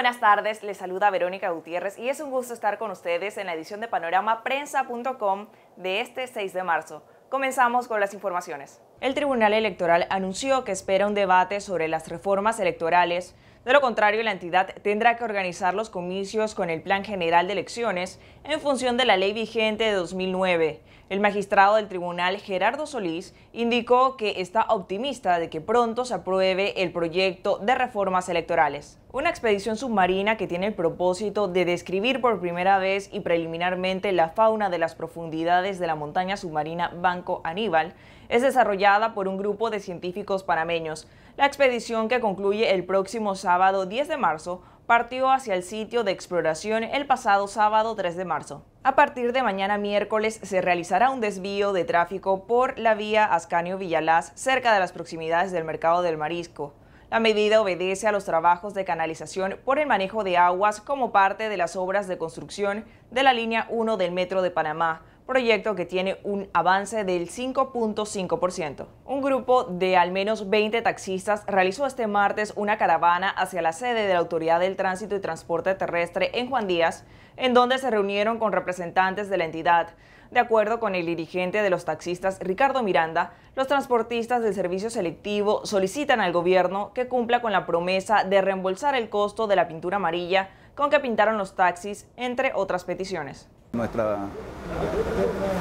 buenas tardes, les saluda Verónica Gutiérrez y es un gusto estar con ustedes en la edición de panoramaprensa.com de este 6 de marzo. Comenzamos con las informaciones. El Tribunal Electoral anunció que espera un debate sobre las reformas electorales. De lo contrario, la entidad tendrá que organizar los comicios con el Plan General de Elecciones en función de la ley vigente de 2009. El magistrado del tribunal, Gerardo Solís, indicó que está optimista de que pronto se apruebe el proyecto de reformas electorales. Una expedición submarina que tiene el propósito de describir por primera vez y preliminarmente la fauna de las profundidades de la montaña submarina Banco Aníbal es desarrollada por un grupo de científicos panameños. La expedición que concluye el próximo sábado 10 de marzo partió hacia el sitio de exploración el pasado sábado 3 de marzo. A partir de mañana miércoles se realizará un desvío de tráfico por la vía Ascanio-Villalaz cerca de las proximidades del mercado del marisco. La medida obedece a los trabajos de canalización por el manejo de aguas como parte de las obras de construcción de la línea 1 del Metro de Panamá, proyecto que tiene un avance del 5.5%. Un grupo de al menos 20 taxistas realizó este martes una caravana hacia la sede de la Autoridad del Tránsito y Transporte Terrestre en Juan Díaz, en donde se reunieron con representantes de la entidad de acuerdo con el dirigente de los taxistas Ricardo Miranda, los transportistas del servicio selectivo solicitan al gobierno que cumpla con la promesa de reembolsar el costo de la pintura amarilla con que pintaron los taxis, entre otras peticiones. Nuestras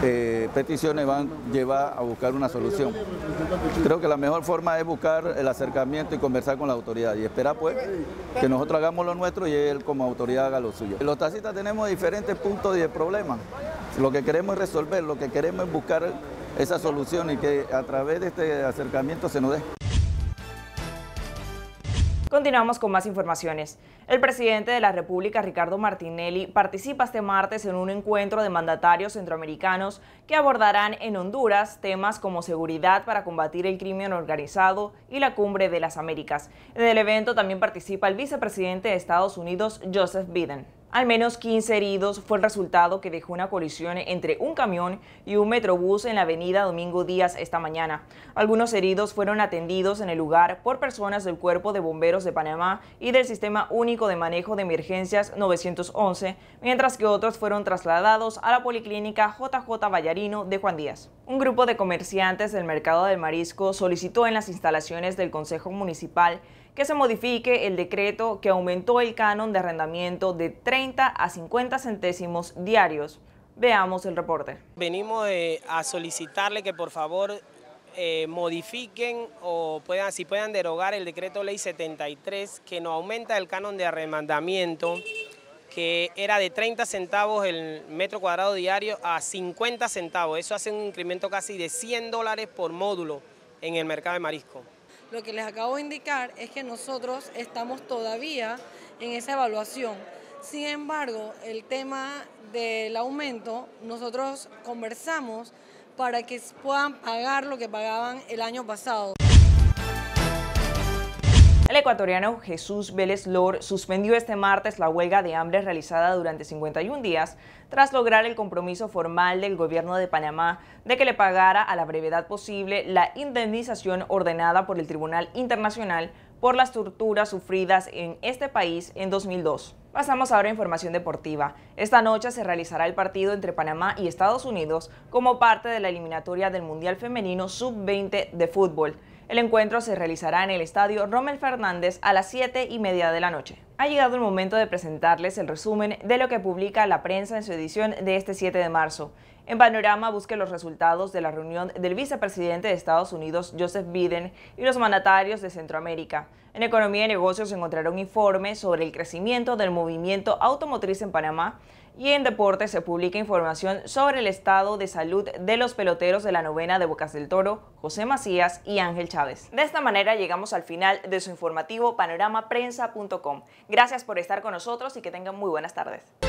eh, peticiones van a llevar a buscar una solución. Creo que la mejor forma es buscar el acercamiento y conversar con la autoridad y esperar pues que nosotros hagamos lo nuestro y él como autoridad haga lo suyo. Los taxistas tenemos diferentes puntos de problema. Lo que queremos es resolver, lo que queremos es buscar esa solución y que a través de este acercamiento se nos dé. Continuamos con más informaciones. El presidente de la República, Ricardo Martinelli, participa este martes en un encuentro de mandatarios centroamericanos que abordarán en Honduras temas como seguridad para combatir el crimen organizado y la cumbre de las Américas. En el evento también participa el vicepresidente de Estados Unidos, Joseph Biden. Al menos 15 heridos fue el resultado que dejó una colisión entre un camión y un metrobús en la avenida Domingo Díaz esta mañana. Algunos heridos fueron atendidos en el lugar por personas del Cuerpo de Bomberos de Panamá y del Sistema Único de Manejo de Emergencias 911, mientras que otros fueron trasladados a la Policlínica JJ Vallarino de Juan Díaz. Un grupo de comerciantes del mercado del marisco solicitó en las instalaciones del Consejo Municipal que se modifique el decreto que aumentó el canon de arrendamiento de 30 a 50 centésimos diarios. Veamos el reporte. Venimos eh, a solicitarle que por favor eh, modifiquen o puedan, si puedan derogar el decreto ley 73 que nos aumenta el canon de arrendamiento que era de 30 centavos el metro cuadrado diario a 50 centavos. Eso hace un incremento casi de 100 dólares por módulo en el mercado de marisco. Lo que les acabo de indicar es que nosotros estamos todavía en esa evaluación. Sin embargo, el tema del aumento, nosotros conversamos para que puedan pagar lo que pagaban el año pasado. El ecuatoriano Jesús Vélez Lor suspendió este martes la huelga de hambre realizada durante 51 días tras lograr el compromiso formal del gobierno de Panamá de que le pagara a la brevedad posible la indemnización ordenada por el Tribunal Internacional por las torturas sufridas en este país en 2002. Pasamos ahora a información deportiva. Esta noche se realizará el partido entre Panamá y Estados Unidos como parte de la eliminatoria del Mundial Femenino Sub-20 de fútbol. El encuentro se realizará en el estadio Rommel Fernández a las 7 y media de la noche. Ha llegado el momento de presentarles el resumen de lo que publica la prensa en su edición de este 7 de marzo. En panorama busque los resultados de la reunión del vicepresidente de Estados Unidos, Joseph Biden, y los mandatarios de Centroamérica. En Economía y Negocios encontrará un informe sobre el crecimiento del movimiento automotriz en Panamá y en Deportes se publica información sobre el estado de salud de los peloteros de la novena de Bocas del Toro, José Macías y Ángel Chávez. De esta manera llegamos al final de su informativo panoramaprensa.com. Gracias por estar con nosotros y que tengan muy buenas tardes.